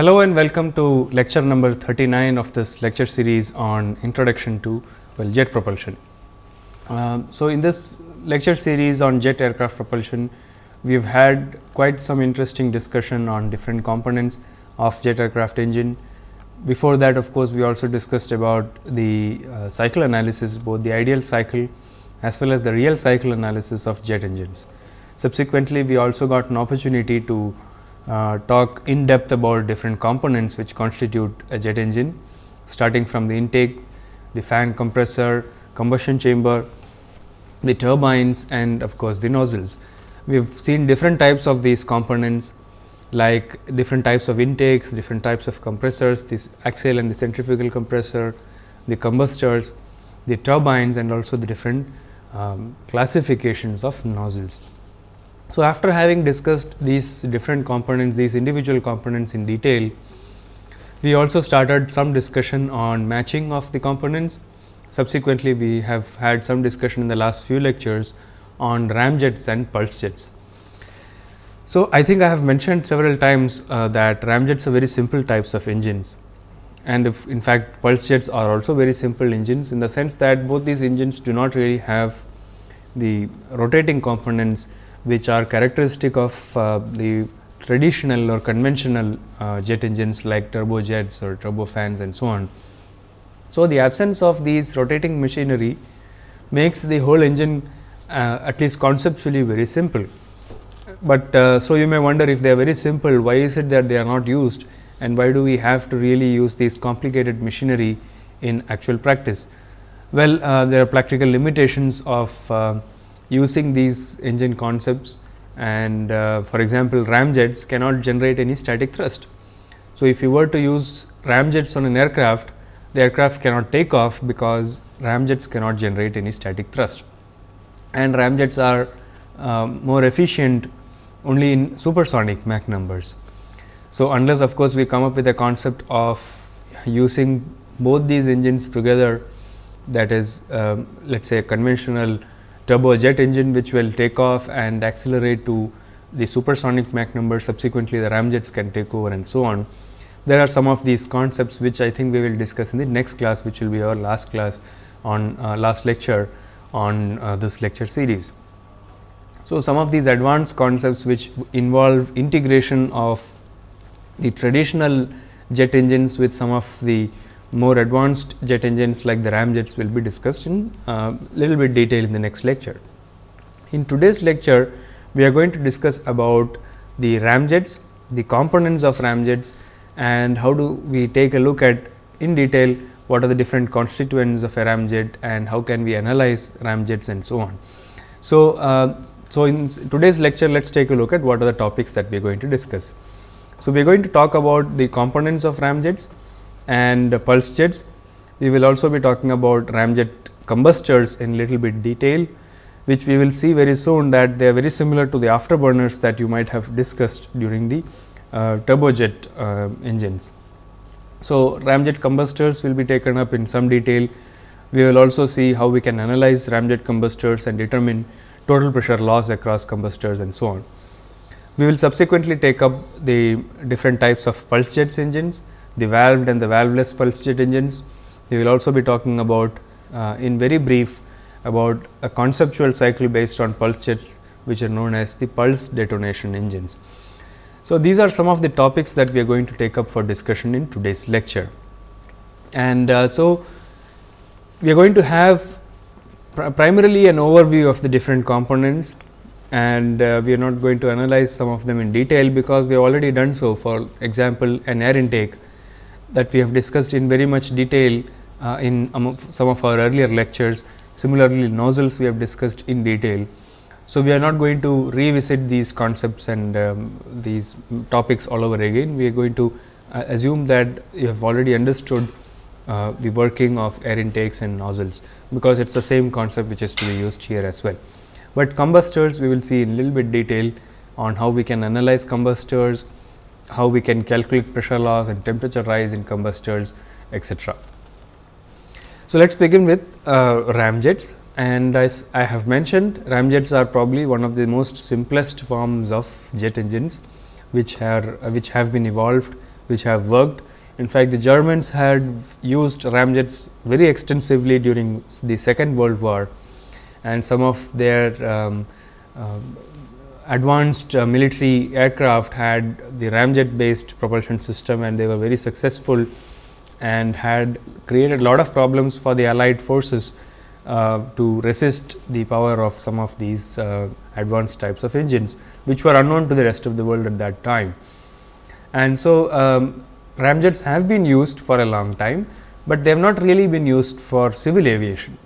Hello and welcome to lecture number 39 of this lecture series on introduction to well jet propulsion. Um, so, in this lecture series on jet aircraft propulsion, we have had quite some interesting discussion on different components of jet aircraft engine. Before that of course, we also discussed about the uh, cycle analysis both the ideal cycle as well as the real cycle analysis of jet engines. Subsequently, we also got an opportunity to uh, talk in depth about different components which constitute a jet engine starting from the intake, the fan compressor, combustion chamber, the turbines and of course, the nozzles. We have seen different types of these components like different types of intakes, different types of compressors, this axial and the centrifugal compressor, the combustors, the turbines and also the different um, classifications of nozzles. So after having discussed these different components, these individual components in detail, we also started some discussion on matching of the components. Subsequently, we have had some discussion in the last few lectures on ramjets and pulse jets. So, I think I have mentioned several times uh, that ramjets are very simple types of engines and if in fact pulse jets are also very simple engines in the sense that both these engines do not really have the rotating components which are characteristic of uh, the traditional or conventional uh, jet engines like turbojets or turbofans and so on. So, the absence of these rotating machinery makes the whole engine uh, at least conceptually very simple. But uh, so you may wonder if they are very simple, why is it that they are not used and why do we have to really use these complicated machinery in actual practice? Well, uh, there are practical limitations of uh, using these engine concepts and uh, for example, ramjets cannot generate any static thrust. So, if you were to use ramjets on an aircraft, the aircraft cannot take off because ramjets cannot generate any static thrust and ramjets are uh, more efficient only in supersonic Mach numbers. So, unless of course, we come up with a concept of using both these engines together that is uh, um, let us say conventional turbojet engine which will take off and accelerate to the supersonic Mach number subsequently the ramjets can take over and so on. There are some of these concepts which I think we will discuss in the next class which will be our last class on uh, last lecture on uh, this lecture series. So, some of these advanced concepts which involve integration of the traditional jet engines with some of the more advanced jet engines like the ramjets will be discussed in uh, little bit detail in the next lecture. In today's lecture, we are going to discuss about the ramjets, the components of ramjets and how do we take a look at in detail what are the different constituents of a ramjet and how can we analyze ramjets and so on. So, uh, so in today's lecture let us take a look at what are the topics that we are going to discuss. So, we are going to talk about the components of ramjets, and pulse jets. We will also be talking about ramjet combustors in little bit detail, which we will see very soon that they are very similar to the afterburners that you might have discussed during the uh, turbojet uh, engines. So, ramjet combustors will be taken up in some detail. We will also see how we can analyze ramjet combustors and determine total pressure loss across combustors and so on. We will subsequently take up the different types of pulse jets engines the valved and the valveless pulse jet engines. We will also be talking about uh, in very brief about a conceptual cycle based on pulse jets which are known as the pulse detonation engines. So, these are some of the topics that we are going to take up for discussion in today's lecture. And uh, so, we are going to have pr primarily an overview of the different components and uh, we are not going to analyze some of them in detail because we have already done so for example, an air intake that we have discussed in very much detail uh, in um, some of our earlier lectures. Similarly, nozzles we have discussed in detail. So, we are not going to revisit these concepts and um, these topics all over again. We are going to uh, assume that you have already understood uh, the working of air intakes and nozzles, because it is the same concept which is to be used here as well. But combustors we will see in little bit detail on how we can analyze combustors, how we can calculate pressure loss and temperature rise in combustors etc. So, let us begin with uh, ramjets and as I have mentioned ramjets are probably one of the most simplest forms of jet engines which are uh, which have been evolved which have worked. In fact, the Germans had used ramjets very extensively during the second world war and some of their um, um advanced uh, military aircraft had the ramjet based propulsion system and they were very successful and had created a lot of problems for the allied forces uh, to resist the power of some of these uh, advanced types of engines which were unknown to the rest of the world at that time. And so, um, ramjets have been used for a long time, but they have not really been used for civil aviation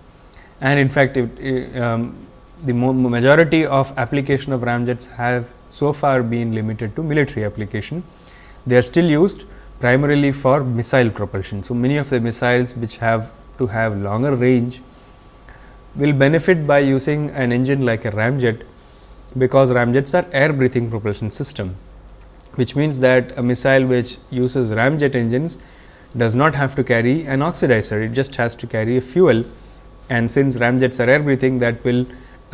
and in fact, it, um, the majority of application of ramjets have so far been limited to military application. They are still used primarily for missile propulsion. So, many of the missiles which have to have longer range will benefit by using an engine like a ramjet because ramjets are air breathing propulsion system which means that a missile which uses ramjet engines does not have to carry an oxidizer it just has to carry a fuel and since ramjets are air breathing that will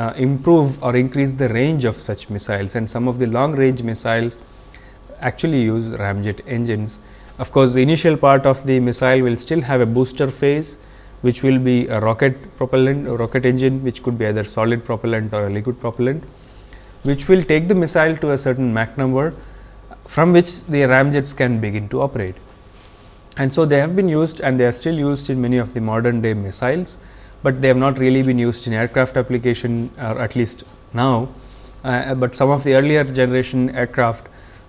uh, improve or increase the range of such missiles and some of the long range missiles actually use ramjet engines. Of course, the initial part of the missile will still have a booster phase which will be a rocket propellant or rocket engine which could be either solid propellant or a liquid propellant which will take the missile to a certain Mach number from which the ramjets can begin to operate. And so, they have been used and they are still used in many of the modern day missiles but they have not really been used in aircraft application or at least now. Uh, uh but some of the earlier generation aircraft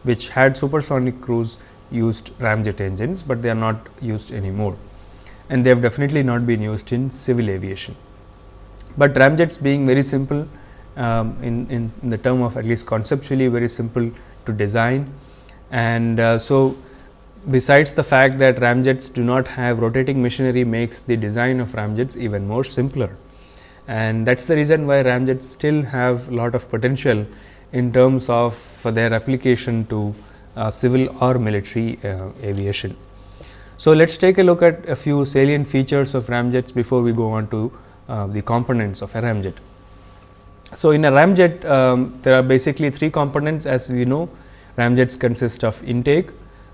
which had supersonic cruise used ramjet engines, but they are not used anymore and they have definitely not been used in civil aviation. But ramjets being very simple um, in, in, in, the term of at least conceptually very simple to design and uh, so Besides the fact that ramjets do not have rotating machinery makes the design of ramjets even more simpler. And that is the reason why ramjets still have lot of potential in terms of their application to uh, civil or military uh, aviation. So, let us take a look at a few salient features of ramjets before we go on to uh, the components of a ramjet. So, in a ramjet um, there are basically three components as we know ramjets consist of intake,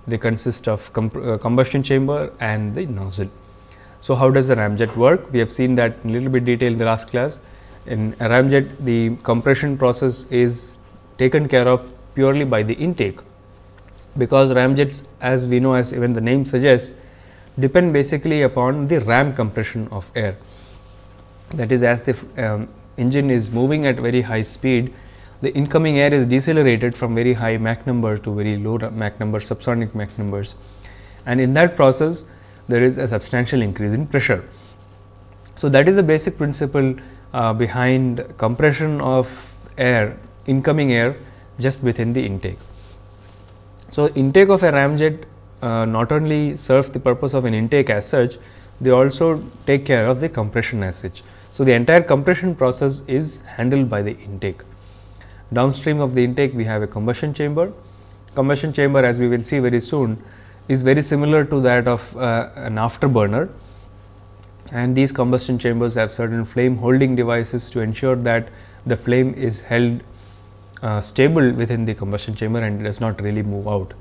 they consist of uh, combustion chamber and the nozzle. So, how does the ramjet work? We have seen that in a little bit detail in the last class. In a ramjet, the compression process is taken care of purely by the intake because ramjets as we know as even the name suggests depend basically upon the ram compression of air. That is as the um, engine is moving at very high speed, the incoming air is decelerated from very high Mach number to very low Mach number, subsonic Mach numbers. And in that process, there is a substantial increase in pressure. So, that is the basic principle uh, behind compression of air, incoming air just within the intake. So, intake of a ramjet uh, not only serves the purpose of an intake as such, they also take care of the compression as such. So, the entire compression process is handled by the intake. Downstream of the intake, we have a combustion chamber. Combustion chamber, as we will see very soon, is very similar to that of uh, an afterburner. And these combustion chambers have certain flame holding devices to ensure that the flame is held uh, stable within the combustion chamber and does not really move out.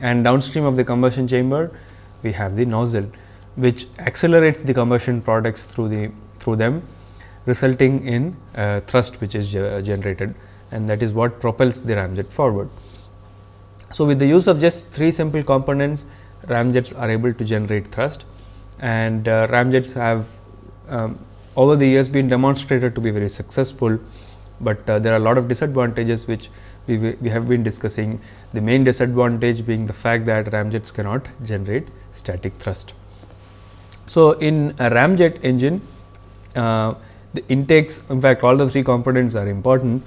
And downstream of the combustion chamber, we have the nozzle, which accelerates the combustion products through the through them resulting in uh, thrust which is ge generated and that is what propels the ramjet forward. So, with the use of just three simple components ramjets are able to generate thrust and uh, ramjets have um, over the years been demonstrated to be very successful, but uh, there are a lot of disadvantages which we, we have been discussing. The main disadvantage being the fact that ramjets cannot generate static thrust. So, in a ramjet engine, uh, the intakes in fact all the three components are important,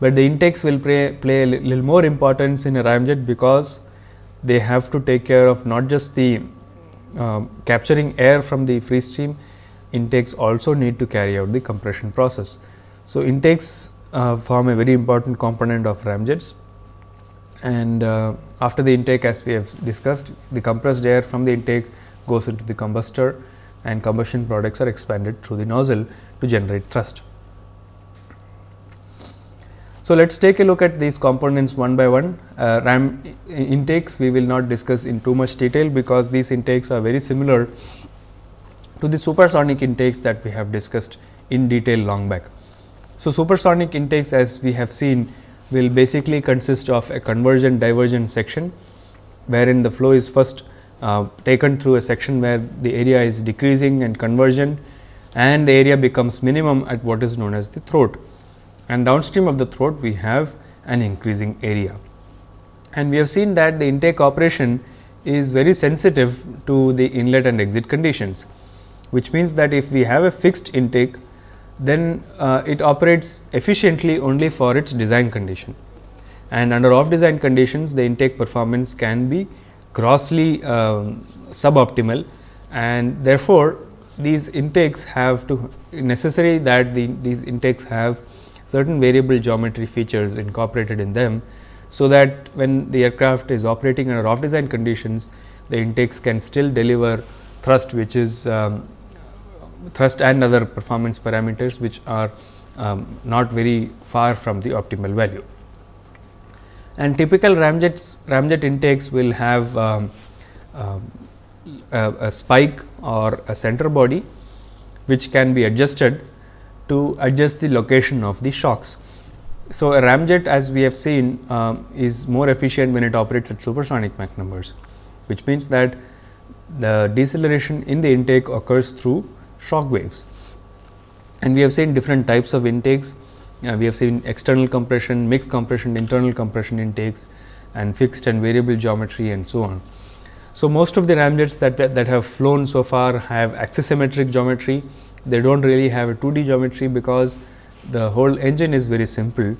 but the intakes will play, play a little more importance in a ramjet because they have to take care of not just the um, capturing air from the free stream intakes also need to carry out the compression process. So, intakes uh, form a very important component of ramjets and uh, after the intake as we have discussed the compressed air from the intake goes into the combustor and combustion products are expanded through the nozzle to generate thrust. So let's take a look at these components one by one. Uh, RAM intakes we will not discuss in too much detail because these intakes are very similar to the supersonic intakes that we have discussed in detail long back. So supersonic intakes as we have seen will basically consist of a convergent divergent section wherein the flow is first uh, taken through a section where the area is decreasing and convergent and the area becomes minimum at what is known as the throat and downstream of the throat we have an increasing area. And we have seen that the intake operation is very sensitive to the inlet and exit conditions, which means that if we have a fixed intake, then uh, it operates efficiently only for its design condition. And under off design conditions, the intake performance can be grossly um, suboptimal and therefore, these intakes have to necessary that the, these intakes have certain variable geometry features incorporated in them, so that when the aircraft is operating under off design conditions, the intakes can still deliver thrust which is um, thrust and other performance parameters which are um, not very far from the optimal value. And typical ramjets, ramjet intakes will have um, um a, a spike or a center body which can be adjusted to adjust the location of the shocks. So, a ramjet as we have seen um, is more efficient when it operates at supersonic Mach numbers, which means that the deceleration in the intake occurs through shock waves. And we have seen different types of intakes. Uh, we have seen external compression, mixed compression, internal compression intakes and fixed and variable geometry and so on. So, most of the ramjets that, that have flown so far have axisymmetric geometry they don't really have a 2D geometry because the whole engine is very simple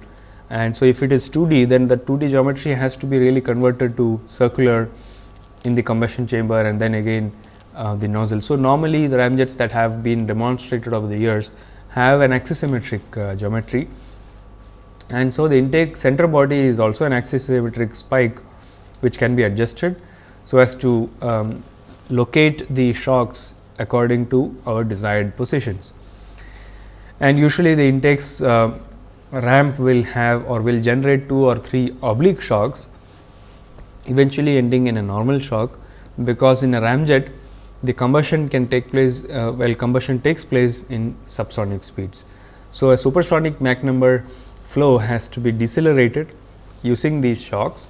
and so if it is 2D then the 2D geometry has to be really converted to circular in the combustion chamber and then again uh, the nozzle. So, normally the ramjets that have been demonstrated over the years have an axisymmetric uh, geometry and so the intake center body is also an axisymmetric spike which can be adjusted so as to um, locate the shocks according to our desired positions. And usually the index uh, ramp will have or will generate two or three oblique shocks eventually ending in a normal shock because in a ramjet the combustion can take place uh, well combustion takes place in subsonic speeds. So, a supersonic Mach number flow has to be decelerated using these shocks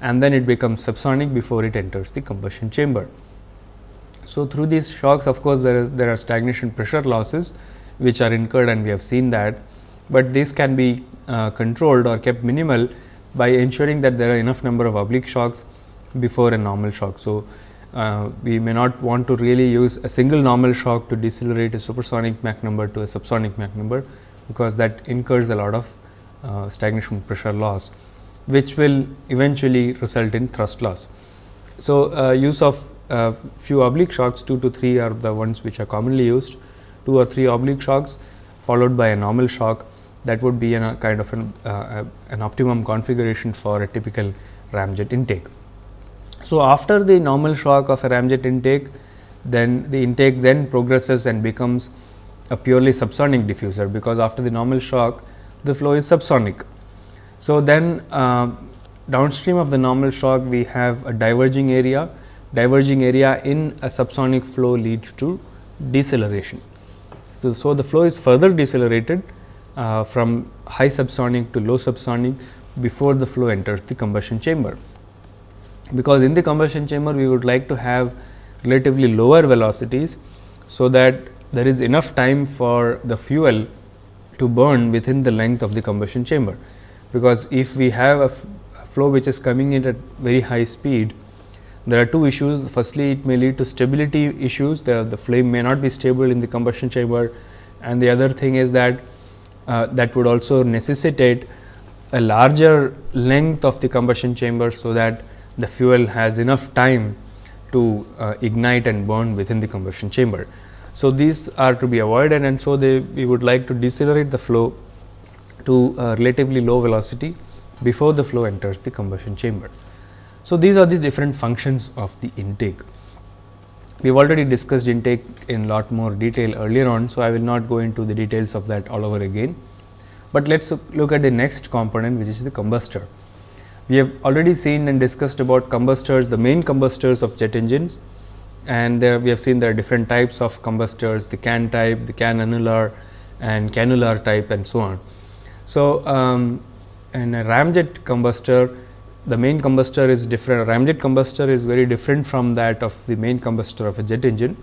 and then it becomes subsonic before it enters the combustion chamber. So, through these shocks of course, there is there are stagnation pressure losses which are incurred and we have seen that, but this can be uh, controlled or kept minimal by ensuring that there are enough number of oblique shocks before a normal shock. So, uh, we may not want to really use a single normal shock to decelerate a supersonic Mach number to a subsonic Mach number because that incurs a lot of uh, stagnation pressure loss which will eventually result in thrust loss. So, uh, use of a few oblique shocks, 2 to 3 are the ones which are commonly used, 2 or 3 oblique shocks followed by a normal shock that would be a uh, kind of an, uh, an optimum configuration for a typical ramjet intake. So, after the normal shock of a ramjet intake, then the intake then progresses and becomes a purely subsonic diffuser because after the normal shock the flow is subsonic. So, then uh, downstream of the normal shock we have a diverging area diverging area in a subsonic flow leads to deceleration. So, so the flow is further decelerated uh, from high subsonic to low subsonic before the flow enters the combustion chamber. Because in the combustion chamber we would like to have relatively lower velocities, so that there is enough time for the fuel to burn within the length of the combustion chamber. Because if we have a flow which is coming in at very high speed, there are two issues. Firstly, it may lead to stability issues. The, the flame may not be stable in the combustion chamber. And the other thing is that uh, that would also necessitate a larger length of the combustion chamber so that the fuel has enough time to uh, ignite and burn within the combustion chamber. So, these are to be avoided and so they, we would like to decelerate the flow to a relatively low velocity before the flow enters the combustion chamber. So, these are the different functions of the intake. We have already discussed intake in lot more detail earlier on. So, I will not go into the details of that all over again, but let us look at the next component which is the combustor. We have already seen and discussed about combustors, the main combustors of jet engines and there we have seen there are different types of combustors, the can type, the can annular and cannular type and so on. So, um, in a ramjet combustor the main combustor is different ramjet combustor is very different from that of the main combustor of a jet engine,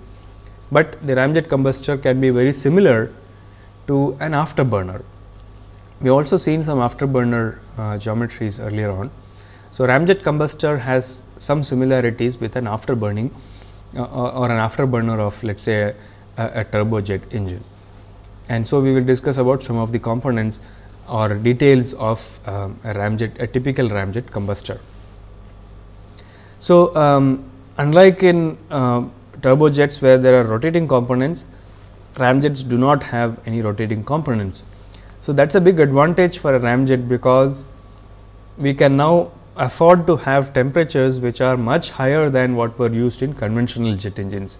but the ramjet combustor can be very similar to an afterburner. We also seen some afterburner uh, geometries earlier on. So, ramjet combustor has some similarities with an afterburning uh, uh or, an afterburner of let us say a, a, a turbojet engine. And so, we will discuss about some of the components or details of um, a ramjet, a typical ramjet combustor. So, um, unlike in uh, turbojets where there are rotating components, ramjets do not have any rotating components. So, that is a big advantage for a ramjet because we can now afford to have temperatures which are much higher than what were used in conventional jet engines.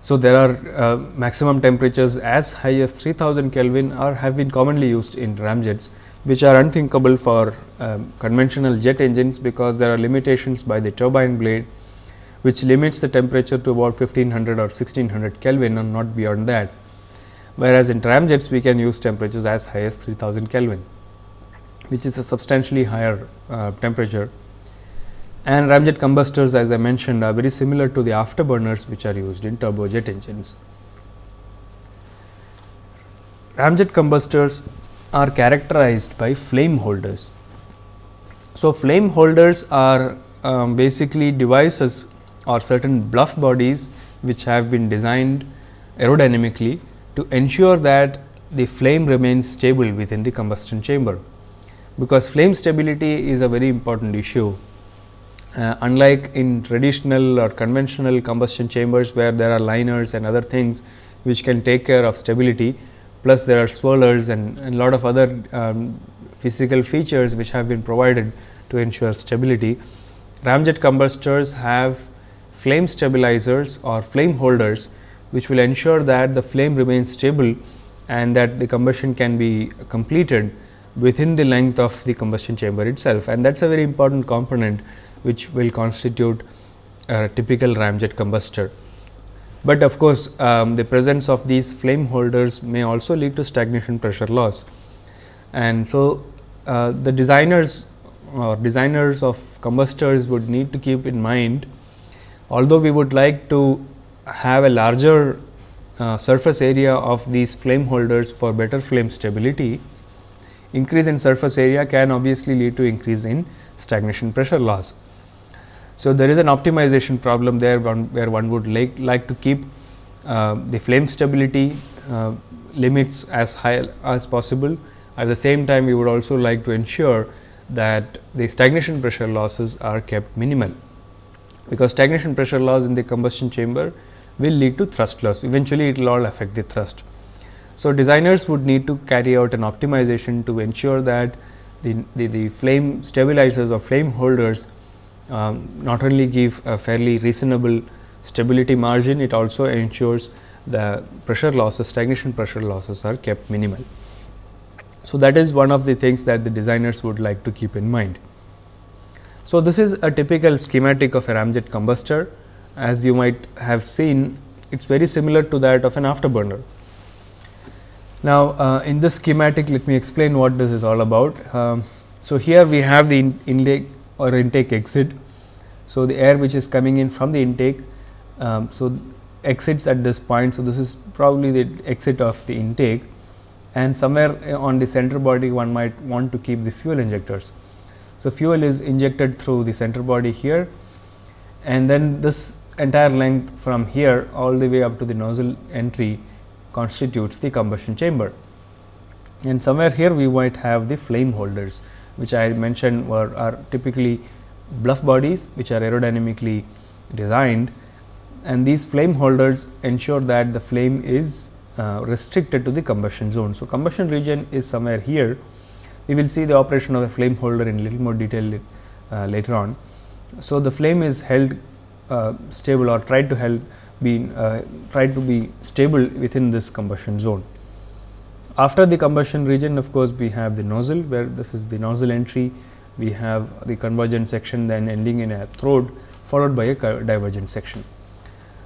So, there are uh, maximum temperatures as high as 3000 Kelvin are have been commonly used in ramjets which are unthinkable for um, conventional jet engines because there are limitations by the turbine blade which limits the temperature to about 1500 or 1600 Kelvin and not beyond that. Whereas, in ramjets we can use temperatures as high as 3000 Kelvin which is a substantially higher uh, temperature and ramjet combustors as I mentioned are very similar to the afterburners which are used in turbojet engines. Ramjet combustors are characterized by flame holders. So, flame holders are um, basically devices or certain bluff bodies which have been designed aerodynamically to ensure that the flame remains stable within the combustion chamber. Because flame stability is a very important issue uh, unlike in traditional or conventional combustion chambers where there are liners and other things which can take care of stability, plus there are swirlers and a lot of other um, physical features which have been provided to ensure stability. Ramjet combustors have flame stabilizers or flame holders which will ensure that the flame remains stable and that the combustion can be completed within the length of the combustion chamber itself and that is a very important component which will constitute a typical ramjet combustor. But of course, um, the presence of these flame holders may also lead to stagnation pressure loss. And so, uh, the designers or designers of combustors would need to keep in mind, although we would like to have a larger uh, surface area of these flame holders for better flame stability, increase in surface area can obviously lead to increase in stagnation pressure loss. So there is an optimization problem there one, where one would like, like to keep uh, the flame stability uh, limits as high as possible. At the same time, we would also like to ensure that the stagnation pressure losses are kept minimal because stagnation pressure loss in the combustion chamber will lead to thrust loss. Eventually, it will all affect the thrust. So, designers would need to carry out an optimization to ensure that the, the, the flame stabilizers or flame holders um, not only give a fairly reasonable stability margin, it also ensures the pressure losses, stagnation pressure losses are kept minimal. So, that is one of the things that the designers would like to keep in mind. So, this is a typical schematic of a ramjet combustor. As you might have seen, it is very similar to that of an afterburner. Now, uh, in this schematic, let me explain what this is all about. Um, so, here we have the in inlet, or intake exit. So, the air which is coming in from the intake, um, so exits at this point. So, this is probably the exit of the intake and somewhere uh, on the center body one might want to keep the fuel injectors. So, fuel is injected through the center body here and then this entire length from here all the way up to the nozzle entry constitutes the combustion chamber. And somewhere here we might have the flame holders which I mentioned were are typically bluff bodies which are aerodynamically designed and these flame holders ensure that the flame is uh, restricted to the combustion zone. So, combustion region is somewhere here. We will see the operation of a flame holder in little more detail uh, later on. So, the flame is held uh, stable or tried to held be uh, tried to be stable within this combustion zone. After the combustion region of course we have the nozzle where this is the nozzle entry, we have the convergent section then ending in a throat followed by a divergent section.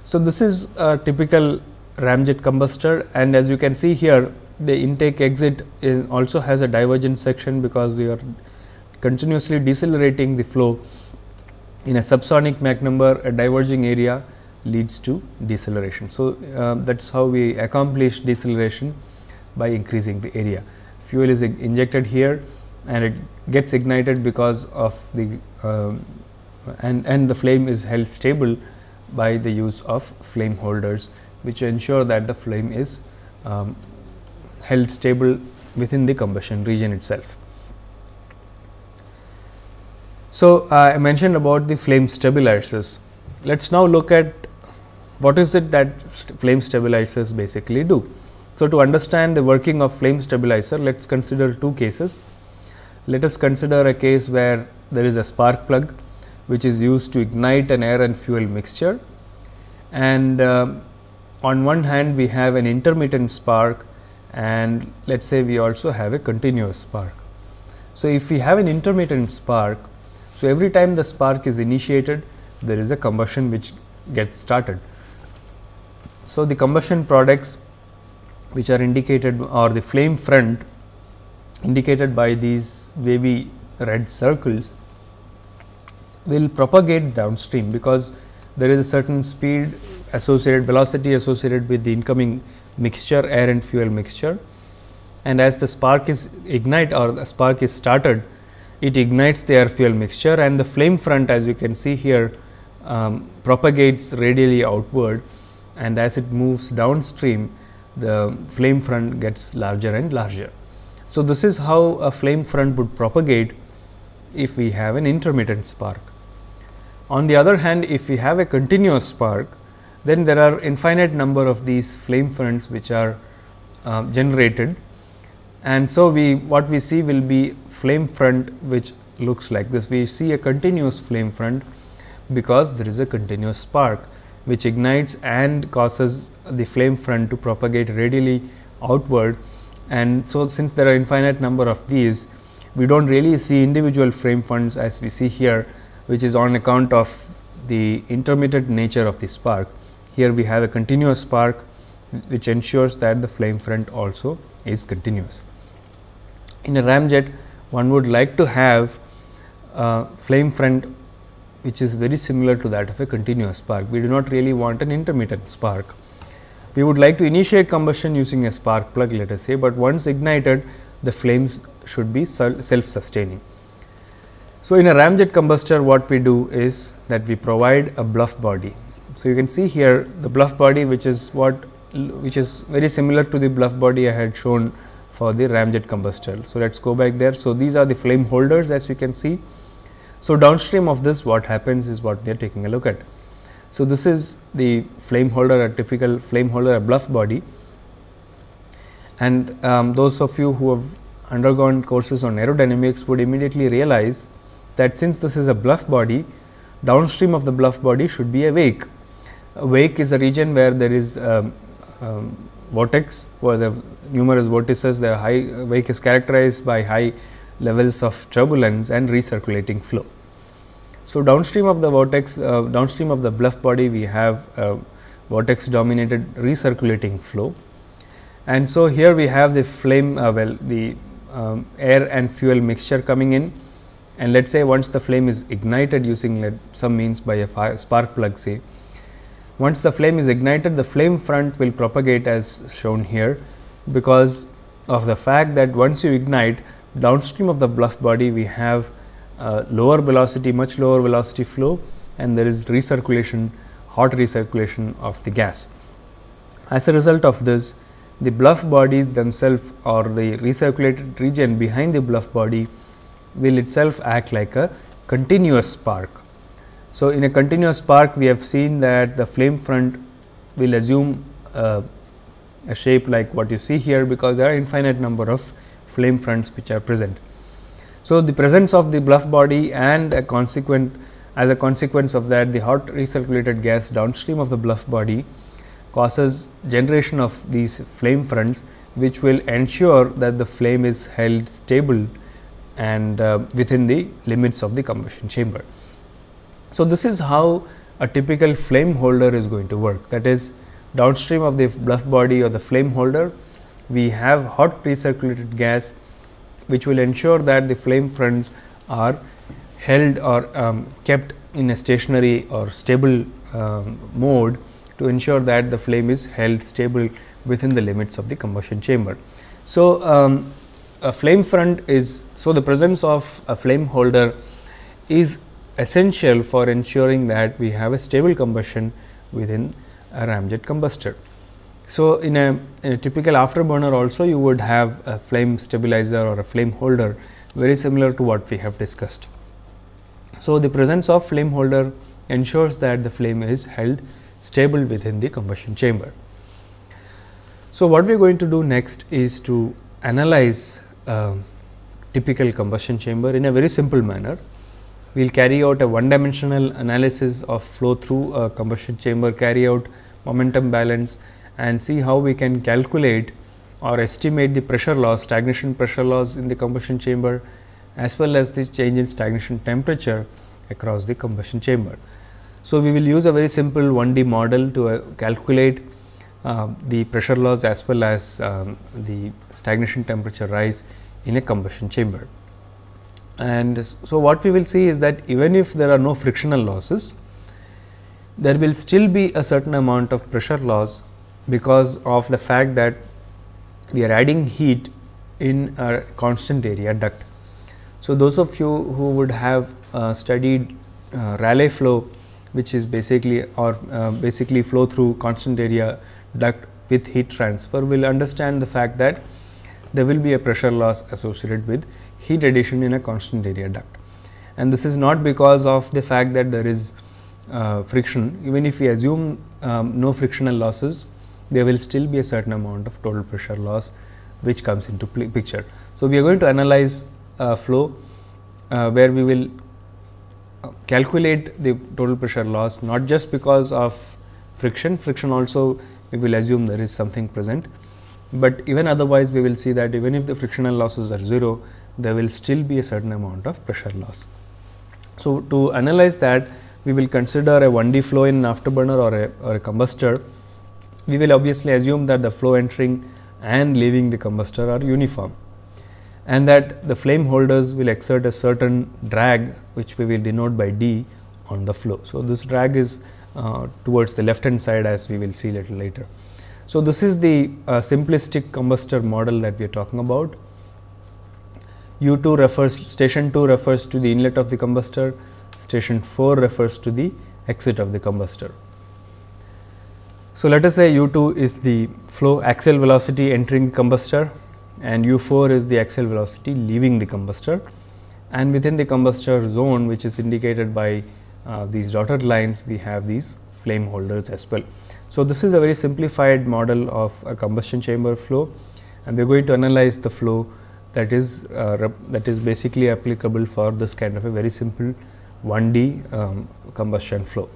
So, this is a typical ramjet combustor and as you can see here the intake exit also has a divergent section because we are continuously decelerating the flow in a subsonic Mach number a diverging area leads to deceleration. So, uh, that is how we accomplish deceleration by increasing the area. Fuel is injected here and it gets ignited because of the um, and, and the flame is held stable by the use of flame holders which ensure that the flame is um, held stable within the combustion region itself. So, uh, I mentioned about the flame stabilizers. Let us now look at what is it that flame stabilizers basically do. So, to understand the working of flame stabilizer, let us consider two cases. Let us consider a case where there is a spark plug which is used to ignite an air and fuel mixture and uh, on one hand we have an intermittent spark and let us say we also have a continuous spark. So, if we have an intermittent spark, so every time the spark is initiated there is a combustion which gets started. So, the combustion products which are indicated or the flame front indicated by these wavy red circles will propagate downstream because there is a certain speed associated velocity associated with the incoming mixture air and fuel mixture and as the spark is ignite or the spark is started it ignites the air fuel mixture and the flame front as you can see here um, propagates radially outward and as it moves downstream the flame front gets larger and larger. So, this is how a flame front would propagate if we have an intermittent spark. On the other hand, if we have a continuous spark, then there are infinite number of these flame fronts which are uh, generated and so we what we see will be flame front which looks like this we see a continuous flame front because there is a continuous spark which ignites and causes the flame front to propagate radially outward. And so, since there are infinite number of these, we do not really see individual flame fronts as we see here, which is on account of the intermittent nature of the spark. Here we have a continuous spark, which ensures that the flame front also is continuous. In a ramjet, one would like to have a uh, flame front which is very similar to that of a continuous spark. We do not really want an intermittent spark. We would like to initiate combustion using a spark plug let us say, but once ignited the flames should be self sustaining. So, in a ramjet combustor what we do is that we provide a bluff body. So, you can see here the bluff body which is what which is very similar to the bluff body I had shown for the ramjet combustor. So, let us go back there. So, these are the flame holders as you can see. So downstream of this what happens is what we are taking a look at. So this is the flame holder, a typical flame holder, a bluff body. And um, those of you who have undergone courses on aerodynamics would immediately realize that since this is a bluff body, downstream of the bluff body should be a wake. A wake is a region where there is a, um, um, vortex, where there are numerous vortices, their high uh, wake is characterized by high levels of turbulence and recirculating flow. So, downstream of the vortex, uh, downstream of the bluff body, we have a vortex dominated recirculating flow. And so, here we have the flame, uh, well, the um, air and fuel mixture coming in. And let us say once the flame is ignited using some means by a fire, spark plug, say, once the flame is ignited, the flame front will propagate as shown here because of the fact that once you ignite, Downstream of the bluff body, we have uh, lower velocity, much lower velocity flow, and there is recirculation, hot recirculation of the gas. As a result of this, the bluff bodies themselves or the recirculated region behind the bluff body will itself act like a continuous spark. So, in a continuous spark, we have seen that the flame front will assume uh, a shape like what you see here because there are infinite number of flame fronts which are present. So, the presence of the bluff body and a consequent as a consequence of that the hot recirculated gas downstream of the bluff body causes generation of these flame fronts which will ensure that the flame is held stable and uh, within the limits of the combustion chamber. So, this is how a typical flame holder is going to work that is downstream of the bluff body or the flame holder we have hot recirculated gas which will ensure that the flame fronts are held or um, kept in a stationary or stable um, mode to ensure that the flame is held stable within the limits of the combustion chamber. So, um, a flame front is so the presence of a flame holder is essential for ensuring that we have a stable combustion within a ramjet combustor. So, in a, in a, typical afterburner also you would have a flame stabilizer or a flame holder very similar to what we have discussed. So, the presence of flame holder ensures that the flame is held stable within the combustion chamber. So, what we are going to do next is to analyze um, typical combustion chamber in a very simple manner. We will carry out a one dimensional analysis of flow through a combustion chamber, carry out momentum balance and see how we can calculate or estimate the pressure loss, stagnation pressure loss in the combustion chamber as well as the change in stagnation temperature across the combustion chamber. So, we will use a very simple 1D model to uh, calculate uh, the pressure loss as well as um, the stagnation temperature rise in a combustion chamber. And so, what we will see is that even if there are no frictional losses, there will still be a certain amount of pressure loss because of the fact that we are adding heat in a constant area duct. So, those of you who would have uh, studied uh, Rayleigh flow which is basically or uh, basically flow through constant area duct with heat transfer will understand the fact that there will be a pressure loss associated with heat addition in a constant area duct. And this is not because of the fact that there is uh, friction even if we assume um, no frictional losses there will still be a certain amount of total pressure loss which comes into picture. So, we are going to analyze uh, flow uh, where we will uh, calculate the total pressure loss not just because of friction, friction also we will assume there is something present, but even otherwise we will see that even if the frictional losses are 0, there will still be a certain amount of pressure loss. So, to analyze that we will consider a 1D flow in an afterburner or a, or a combustor we will obviously assume that the flow entering and leaving the combustor are uniform and that the flame holders will exert a certain drag which we will denote by d on the flow. So, this drag is uh, towards the left hand side as we will see little later. So, this is the uh, simplistic combustor model that we are talking about. U2 refers station 2 refers to the inlet of the combustor, station 4 refers to the exit of the combustor. So, let us say u2 is the flow axial velocity entering the combustor and u4 is the axial velocity leaving the combustor and within the combustor zone which is indicated by uh, these dotted lines we have these flame holders as well. So, this is a very simplified model of a combustion chamber flow and we are going to analyze the flow that is uh, that is basically applicable for this kind of a very simple 1D um, combustion flow.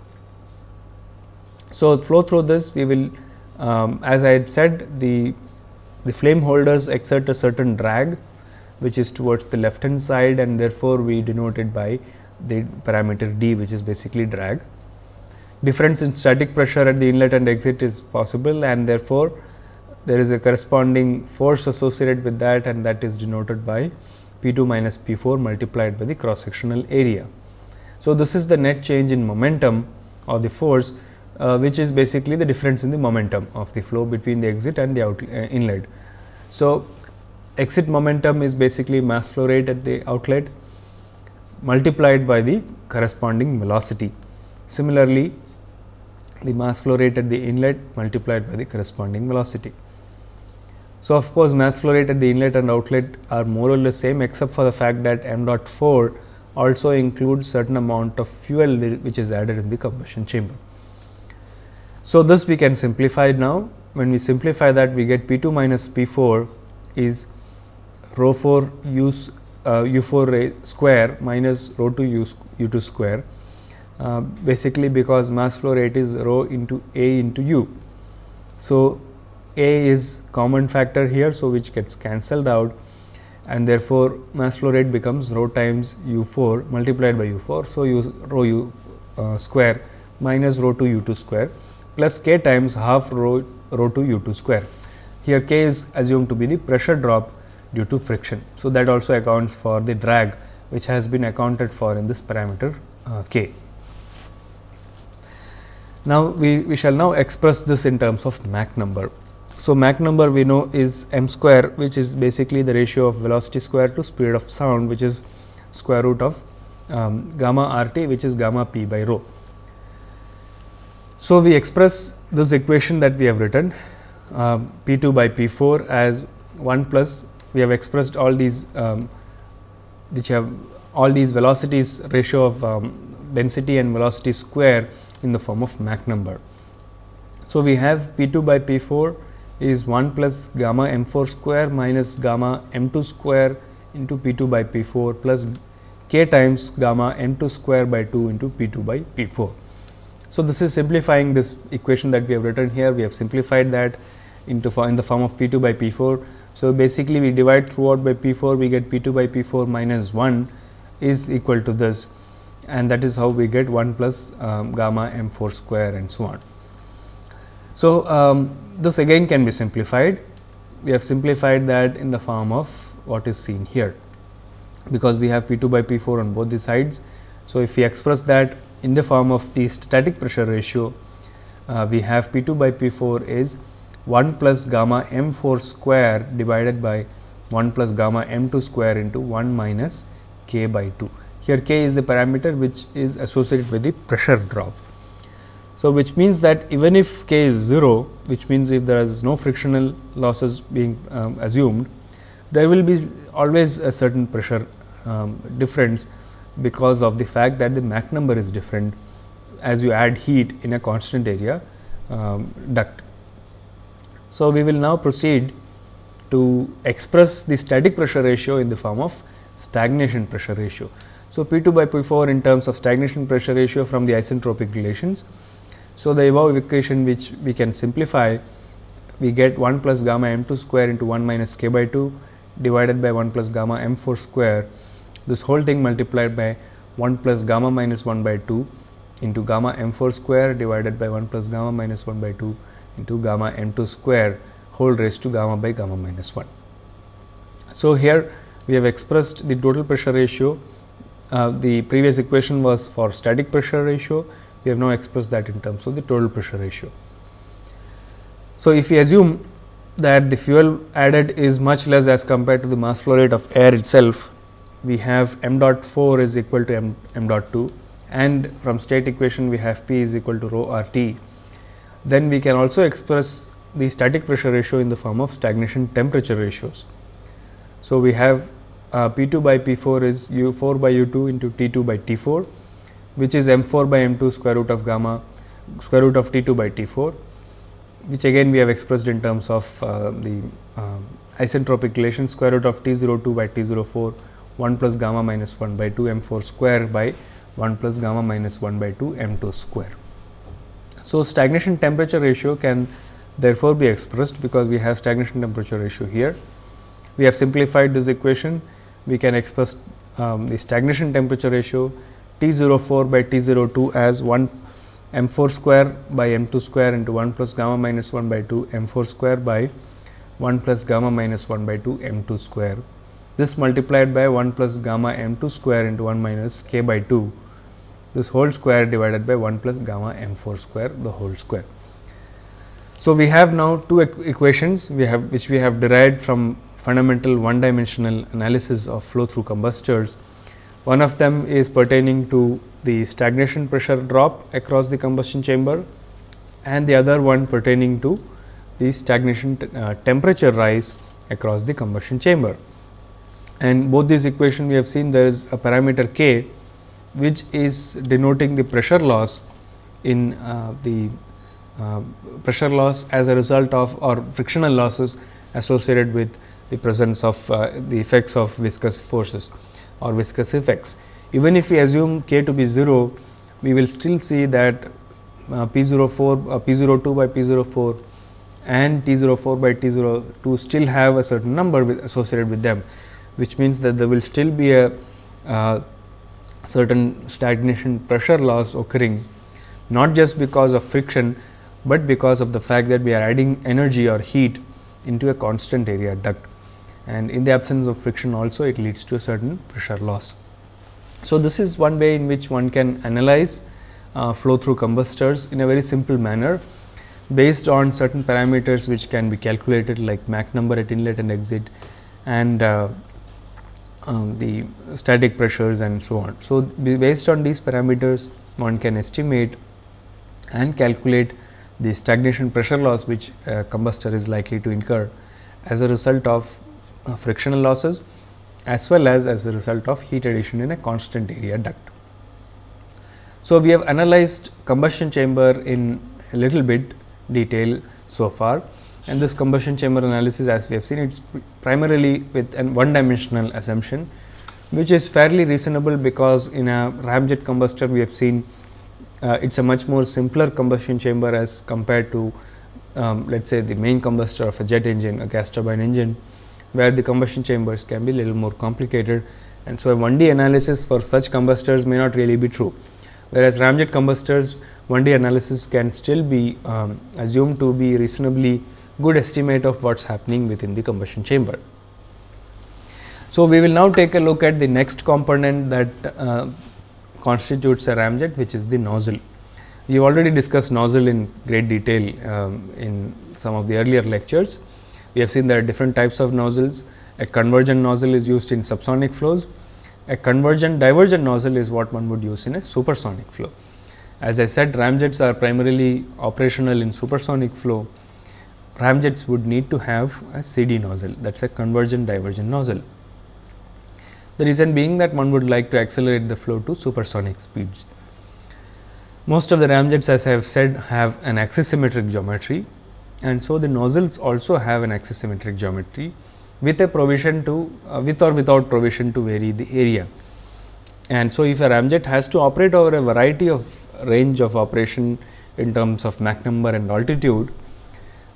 So, flow through this we will um, as I had said the, the flame holders exert a certain drag which is towards the left hand side and therefore, we denote it by the parameter d which is basically drag. Difference in static pressure at the inlet and exit is possible and therefore, there is a corresponding force associated with that and that is denoted by P 2 minus P 4 multiplied by the cross sectional area. So, this is the net change in momentum or the force uh, which is basically the difference in the momentum of the flow between the exit and the out, uh, inlet. So, exit momentum is basically mass flow rate at the outlet multiplied by the corresponding velocity. Similarly, the mass flow rate at the inlet multiplied by the corresponding velocity. So, of course, mass flow rate at the inlet and outlet are more or less same except for the fact that m dot 4 also includes certain amount of fuel which is added in the combustion chamber. So, this we can simplify now. When we simplify that, we get P 2 minus P 4 is rho 4 u, uh, u 4 square minus rho 2 u, u 2 square. Uh, basically, because mass flow rate is rho into A into u. So, A is common factor here, so which gets cancelled out and therefore, mass flow rate becomes rho times u 4 multiplied by u 4. So, u, rho u uh, square minus rho 2 u 2 square plus k times half rho, rho 2 u 2 square. Here k is assumed to be the pressure drop due to friction. So, that also accounts for the drag which has been accounted for in this parameter uh, k. Now, we, we shall now express this in terms of Mach number. So, Mach number we know is m square which is basically the ratio of velocity square to speed of sound which is square root of um, gamma r t which is gamma p by rho. So, we express this equation that we have written uh, P 2 by P 4 as 1 plus we have expressed all these um, which have all these velocities ratio of um, density and velocity square in the form of Mach number. So, we have P 2 by P 4 is 1 plus gamma m 4 square minus gamma m 2 square into P 2 by P 4 plus k times gamma m 2 square by 2 into P 2 by P 4. So, this is simplifying this equation that we have written here. We have simplified that into in the form of P2 by P4. So, basically we divide throughout by P4, we get P2 by P4 minus 1 is equal to this and that is how we get 1 plus um, gamma m4 square and so on. So, um, this again can be simplified. We have simplified that in the form of what is seen here because we have P2 by P4 on both the sides. So, if we express that in the form of the static pressure ratio, uh, we have P 2 by P 4 is 1 plus gamma m 4 square divided by 1 plus gamma m 2 square into 1 minus k by 2. Here k is the parameter which is associated with the pressure drop. So, which means that even if k is 0, which means if there is no frictional losses being um, assumed, there will be always a certain pressure um, difference because of the fact that the Mach number is different as you add heat in a constant area um, duct. So, we will now proceed to express the static pressure ratio in the form of stagnation pressure ratio. So, P 2 by P 4 in terms of stagnation pressure ratio from the isentropic relations. So, the above equation which we can simplify we get 1 plus gamma m 2 square into 1 minus k by 2 divided by 1 plus gamma m 4 square this whole thing multiplied by 1 plus gamma minus 1 by 2 into gamma m4 square divided by 1 plus gamma minus 1 by 2 into gamma m2 square whole raised to gamma by gamma minus 1. So, here we have expressed the total pressure ratio. Uh, the previous equation was for static pressure ratio. We have now expressed that in terms of the total pressure ratio. So, if we assume that the fuel added is much less as compared to the mass flow rate of air itself, we have m dot 4 is equal to m, m dot 2 and from state equation we have p is equal to rho r t. Then we can also express the static pressure ratio in the form of stagnation temperature ratios. So, we have uh, P 2 by P 4 is U 4 by U 2 into T 2 by T 4 which is m 4 by m 2 square root of gamma square root of T 2 by T 4 which again we have expressed in terms of uh, the uh, isentropic relation square root of T 0 2 by T 0 4 1 plus gamma minus 1 by 2 m4 square by 1 plus gamma minus 1 by 2 m2 square. So, stagnation temperature ratio can therefore be expressed because we have stagnation temperature ratio here. We have simplified this equation, we can express um, the stagnation temperature ratio T 04 by T 02 as 1 m 4 square by m 2 square into 1 plus gamma minus 1 by 2 m 4 square by 1 plus gamma minus 1 by 2 m 2 square this multiplied by 1 plus gamma m2 square into 1 minus k by 2 this whole square divided by 1 plus gamma m4 square the whole square. So, we have now two equ equations we have which we have derived from fundamental one dimensional analysis of flow through combustors. One of them is pertaining to the stagnation pressure drop across the combustion chamber and the other one pertaining to the stagnation uh, temperature rise across the combustion chamber and both these equations we have seen there is a parameter k which is denoting the pressure loss in uh, the uh, pressure loss as a result of or frictional losses associated with the presence of uh, the effects of viscous forces or viscous effects. Even if we assume k to be 0, we will still see that uh, p 04, uh, p 02 by p 04 and t 04 by t 02 still have a certain number with associated with them which means that there will still be a uh, certain stagnation pressure loss occurring not just because of friction, but because of the fact that we are adding energy or heat into a constant area duct and in the absence of friction also it leads to a certain pressure loss. So, this is one way in which one can analyze uh, flow through combustors in a very simple manner based on certain parameters which can be calculated like Mach number at inlet and exit and uh, um, the static pressures and so on. So, based on these parameters one can estimate and calculate the stagnation pressure loss which a combustor is likely to incur as a result of uh, frictional losses as well as as a result of heat addition in a constant area duct. So, we have analyzed combustion chamber in a little bit detail so far and this combustion chamber analysis, as we have seen, it's primarily with an one-dimensional assumption, which is fairly reasonable because in a ramjet combustor, we have seen uh, it's a much more simpler combustion chamber as compared to, um, let's say, the main combustor of a jet engine, a gas turbine engine, where the combustion chambers can be a little more complicated. And so, a 1D analysis for such combustors may not really be true whereas ramjet combustors 1D analysis can still be um, assumed to be reasonably good estimate of what's happening within the combustion chamber. So we will now take a look at the next component that uh, constitutes a ramjet which is the nozzle. We have already discussed nozzle in great detail um, in some of the earlier lectures. We have seen there are different types of nozzles. A convergent nozzle is used in subsonic flows. A convergent divergent nozzle is what one would use in a supersonic flow. As I said ramjets are primarily operational in supersonic flow ramjets would need to have a CD nozzle that is a convergent divergent nozzle. The reason being that one would like to accelerate the flow to supersonic speeds. Most of the ramjets as I have said have an axisymmetric geometry and so the nozzles also have an axisymmetric geometry with a provision to uh, with or without provision to vary the area. And so, if a ramjet has to operate over a variety of range of operation in terms of Mach number and altitude,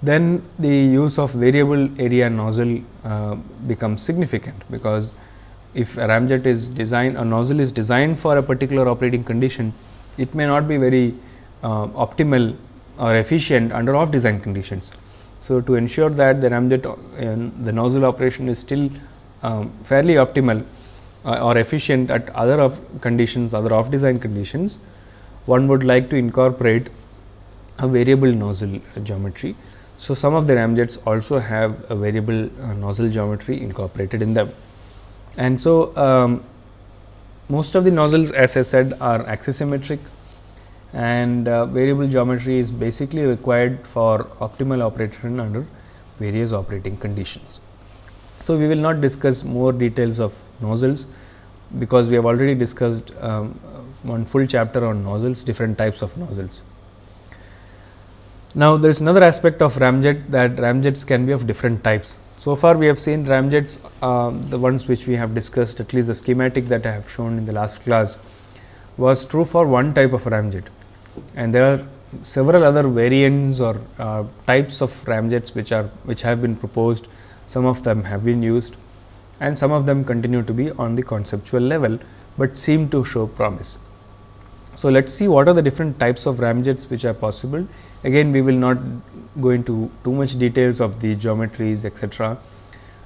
then the use of variable area nozzle uh, becomes significant because if a ramjet is designed a nozzle is designed for a particular operating condition it may not be very uh, optimal or efficient under off design conditions so to ensure that the ramjet and the nozzle operation is still um, fairly optimal uh, or efficient at other off conditions other off design conditions one would like to incorporate a variable nozzle geometry so some of the ramjets also have a variable uh, nozzle geometry incorporated in them. And so um, most of the nozzles as I said are axisymmetric and uh, variable geometry is basically required for optimal operation under various operating conditions. So we will not discuss more details of nozzles because we have already discussed um, one full chapter on nozzles, different types of nozzles. Now, there is another aspect of ramjet that ramjets can be of different types. So far, we have seen ramjets, uh, the ones which we have discussed, at least the schematic that I have shown in the last class was true for one type of ramjet. And there are several other variants or uh, types of ramjets which are which have been proposed. Some of them have been used and some of them continue to be on the conceptual level, but seem to show promise. So, let us see what are the different types of ramjets which are possible. Again, we will not go into too much details of the geometries etc.,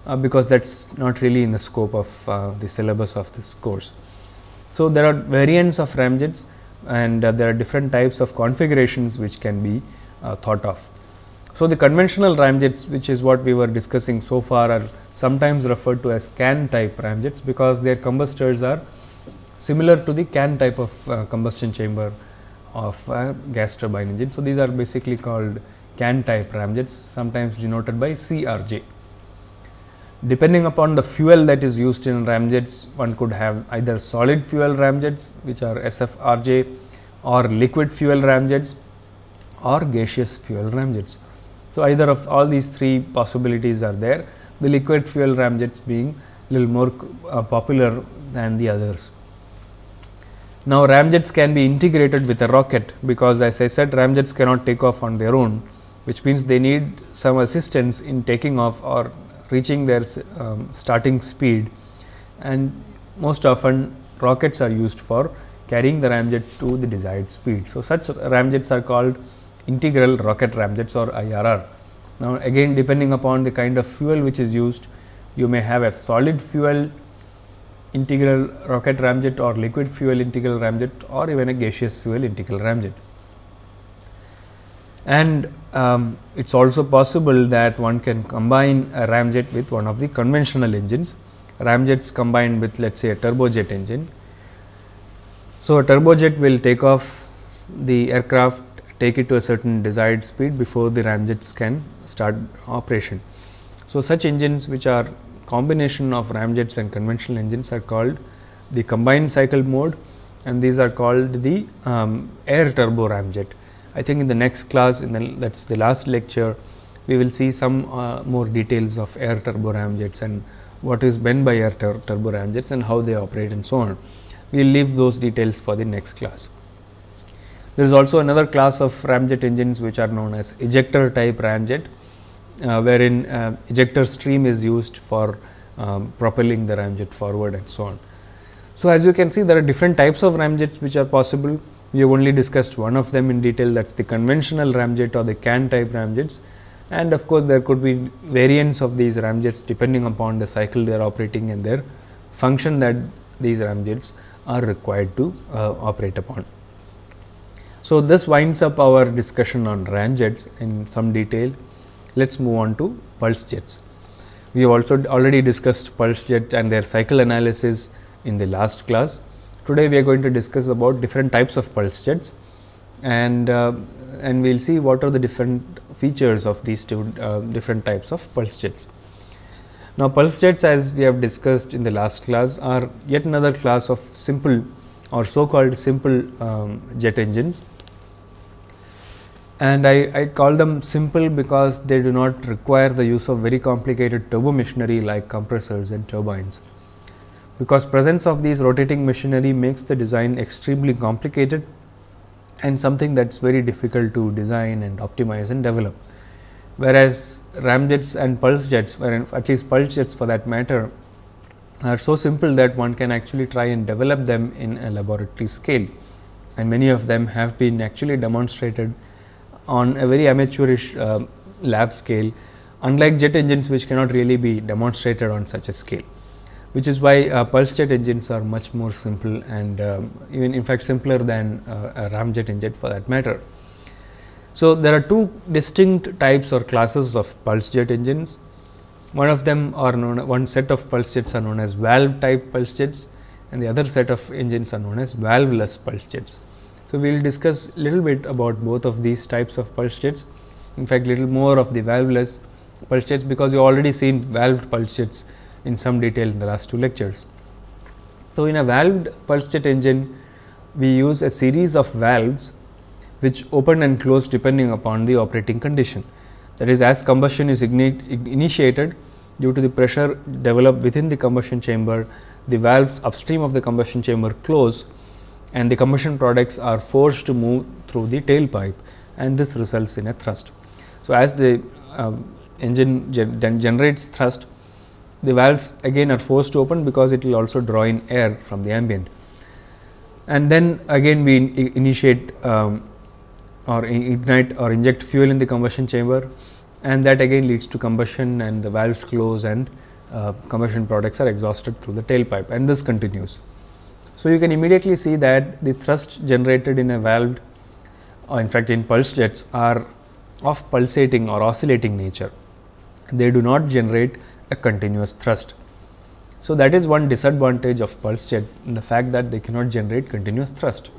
uh, because that is not really in the scope of uh, the syllabus of this course. So, there are variants of ramjets and uh, there are different types of configurations which can be uh, thought of. So, the conventional ramjets which is what we were discussing so far are sometimes referred to as can type ramjets because their combustors are similar to the can type of uh, combustion chamber of uh, gas turbine engine. So, these are basically called can type ramjets sometimes denoted by CRJ. Depending upon the fuel that is used in ramjets, one could have either solid fuel ramjets which are SFRJ or liquid fuel ramjets or gaseous fuel ramjets. So, either of all these three possibilities are there, the liquid fuel ramjets being little more uh, popular than the others. Now ramjets can be integrated with a rocket because as I said ramjets cannot take off on their own which means they need some assistance in taking off or reaching their um, starting speed and most often rockets are used for carrying the ramjet to the desired speed. So, such ramjets are called integral rocket ramjets or IRR. Now, again depending upon the kind of fuel which is used you may have a solid fuel integral rocket ramjet or liquid fuel integral ramjet or even a gaseous fuel integral ramjet. And um, it is also possible that one can combine a ramjet with one of the conventional engines, ramjets combined with let us say a turbojet engine. So, a turbojet will take off the aircraft, take it to a certain desired speed before the ramjets can start operation. So, such engines which are combination of ramjets and conventional engines are called the combined cycle mode and these are called the um, air turbo ramjet. I think in the next class in the, that is the last lecture we will see some uh, more details of air turbo ramjets and what is meant by air tur turbo ramjets and how they operate and so on. We will leave those details for the next class. There is also another class of ramjet engines which are known as ejector type ramjet. Uh, wherein uh, ejector stream is used for um, propelling the ramjet forward and so on. So, as you can see there are different types of ramjets which are possible. We have only discussed one of them in detail that is the conventional ramjet or the CAN type ramjets and of course, there could be variants of these ramjets depending upon the cycle they are operating and their function that these ramjets are required to uh, operate upon. So, this winds up our discussion on ramjets in some detail let us move on to pulse jets. We have also already discussed pulse jets and their cycle analysis in the last class. Today we are going to discuss about different types of pulse jets and uh, and we will see what are the different features of these two uh, different types of pulse jets. Now, pulse jets as we have discussed in the last class are yet another class of simple or so called simple um, jet engines and I, I call them simple because they do not require the use of very complicated turbo machinery like compressors and turbines. Because presence of these rotating machinery makes the design extremely complicated and something that's very difficult to design and optimize and develop. Whereas ramjets and pulse jets, or at least pulse jets for that matter, are so simple that one can actually try and develop them in a laboratory scale. And many of them have been actually demonstrated on a very amateurish uh, lab scale unlike jet engines which cannot really be demonstrated on such a scale which is why uh, pulse jet engines are much more simple and um, even in fact simpler than uh, a ramjet engine for that matter. So, there are two distinct types or classes of pulse jet engines. One of them are known one set of pulse jets are known as valve type pulse jets and the other set of engines are known as valveless pulse jets. So, we will discuss little bit about both of these types of pulse jets. In fact, little more of the valveless pulse jets because you already seen valved pulse jets in some detail in the last two lectures. So, in a valved pulse jet engine, we use a series of valves which open and close depending upon the operating condition. That is as combustion is initiated due to the pressure developed within the combustion chamber, the valves upstream of the combustion chamber close and the combustion products are forced to move through the tailpipe and this results in a thrust. So, as the uh, engine gen generates thrust, the valves again are forced to open because it will also draw in air from the ambient. And then again we in initiate um, or ignite or inject fuel in the combustion chamber and that again leads to combustion and the valves close and uh, combustion products are exhausted through the tailpipe and this continues. So, you can immediately see that the thrust generated in a valved or in fact in pulse jets are of pulsating or oscillating nature. They do not generate a continuous thrust. So, that is one disadvantage of pulse jet the fact that they cannot generate continuous thrust.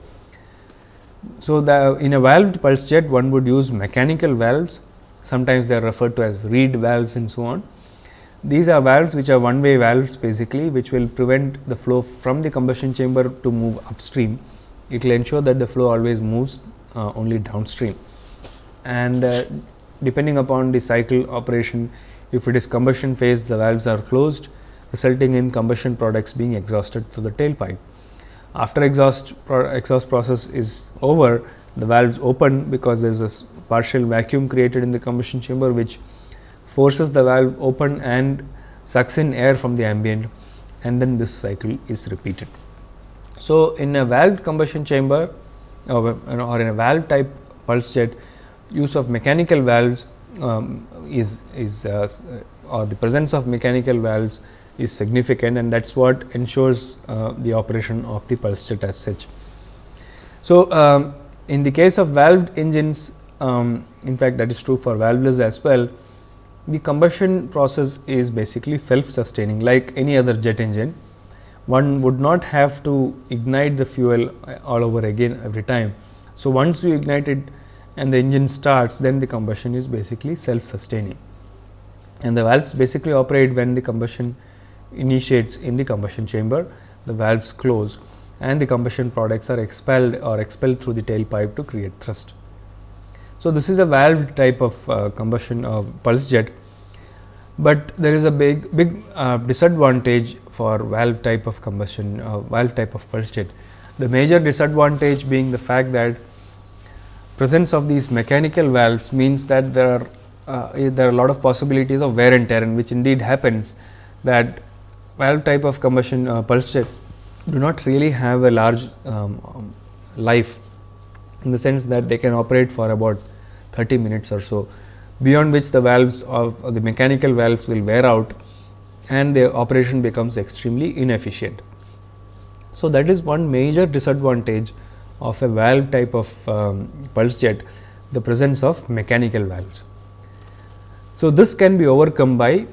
So, the, in a valved pulse jet one would use mechanical valves sometimes they are referred to as reed valves and so on these are valves which are one way valves basically which will prevent the flow from the combustion chamber to move upstream. It will ensure that the flow always moves uh, only downstream and uh, depending upon the cycle operation if it is combustion phase the valves are closed resulting in combustion products being exhausted through the tailpipe. After exhaust, pro exhaust process is over the valves open because there is a partial vacuum created in the combustion chamber which forces the valve open and sucks in air from the ambient and then this cycle is repeated. So, in a valve combustion chamber or, in a valve type pulse jet use of mechanical valves um, is, is uh, or the presence of mechanical valves is significant and that is what ensures uh, the operation of the pulse jet as such. So, um, in the case of valved engines um, in fact that is true for valveless as well the combustion process is basically self-sustaining like any other jet engine one would not have to ignite the fuel uh, all over again every time so once you ignite it and the engine starts then the combustion is basically self-sustaining and the valves basically operate when the combustion initiates in the combustion chamber the valves close and the combustion products are expelled or expelled through the tailpipe to create thrust so, this is a valve type of uh, combustion or pulse jet, but there is a big big uh, disadvantage for valve type of combustion uh, valve type of pulse jet. The major disadvantage being the fact that presence of these mechanical valves means that there are uh, there are a lot of possibilities of wear and tear and which indeed happens that valve type of combustion uh, pulse jet do not really have a large um, life in the sense that they can operate for about 30 minutes or so beyond which the valves of the mechanical valves will wear out and the operation becomes extremely inefficient. So, that is one major disadvantage of a valve type of um, pulse jet the presence of mechanical valves. So, this can be overcome by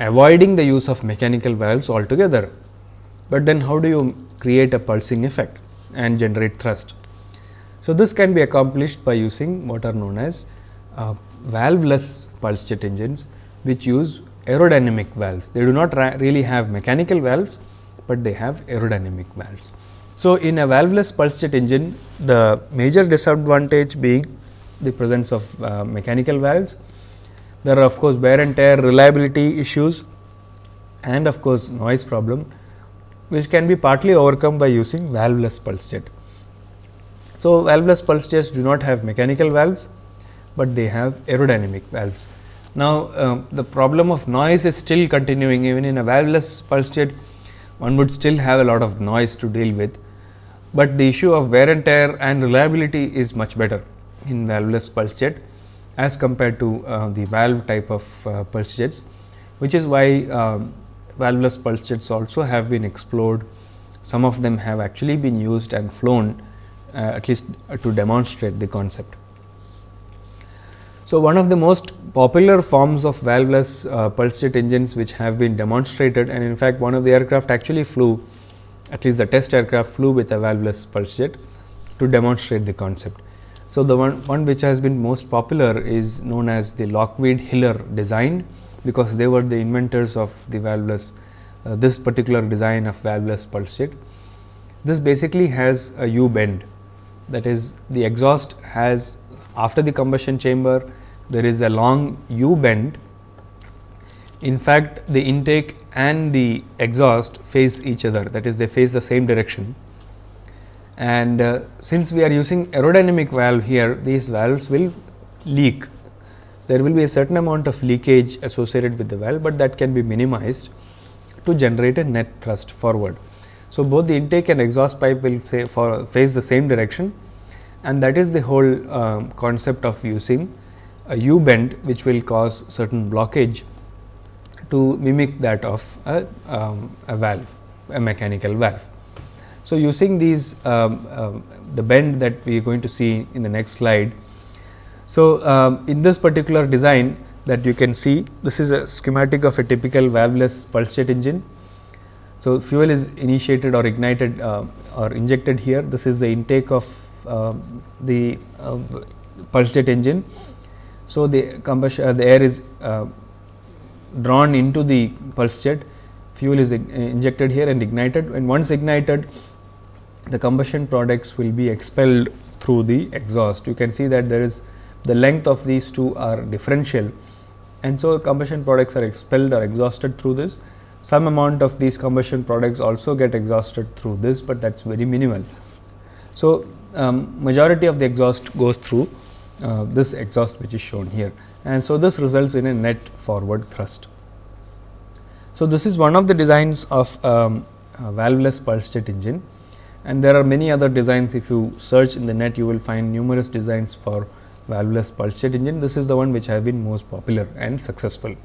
avoiding the use of mechanical valves altogether, but then how do you create a pulsing effect and generate thrust? So, this can be accomplished by using what are known as uh, valveless pulse jet engines which use aerodynamic valves. They do not really have mechanical valves, but they have aerodynamic valves. So, in a valveless pulse jet engine, the major disadvantage being the presence of uh, mechanical valves. There are of course, wear and tear reliability issues and of course, noise problem which can be partly overcome by using valveless pulse jet. So, valveless pulse jets do not have mechanical valves, but they have aerodynamic valves. Now, um, the problem of noise is still continuing even in a valveless pulse jet one would still have a lot of noise to deal with, but the issue of wear and tear and reliability is much better in valveless pulse jet as compared to uh, the valve type of uh, pulse jets, which is why um, valveless pulse jets also have been explored. Some of them have actually been used and flown uh, at least to demonstrate the concept. So, one of the most popular forms of valveless uh, pulse jet engines which have been demonstrated and in fact one of the aircraft actually flew at least the test aircraft flew with a valveless pulse jet to demonstrate the concept. So, the one, one which has been most popular is known as the Lockheed Hiller design because they were the inventors of the valveless uh, this particular design of valveless pulse jet. This basically has a U bend that is the exhaust has after the combustion chamber there is a long U bend. In fact, the intake and the exhaust face each other that is they face the same direction and uh, since we are using aerodynamic valve here these valves will leak there will be a certain amount of leakage associated with the valve but that can be minimized to generate a net thrust forward so, both the intake and exhaust pipe will say for face the same direction and that is the whole uh, concept of using a U-bend which will cause certain blockage to mimic that of a, um, a valve, a mechanical valve. So, using these um, uh, the bend that we are going to see in the next slide. So, um, in this particular design that you can see this is a schematic of a typical valveless pulse jet engine so, fuel is initiated or ignited uh, or injected here. This is the intake of uh, the uh, pulse jet engine. So, the combustion uh, the air is uh, drawn into the pulse jet, fuel is injected here and ignited and once ignited the combustion products will be expelled through the exhaust. You can see that there is the length of these two are differential and so combustion products are expelled or exhausted through this some amount of these combustion products also get exhausted through this, but that is very minimal. So, um, majority of the exhaust goes through uh, this exhaust which is shown here and so this results in a net forward thrust. So, this is one of the designs of um, valveless pulse jet engine and there are many other designs if you search in the net you will find numerous designs for valveless pulse jet engine. This is the one which have been most popular and successful.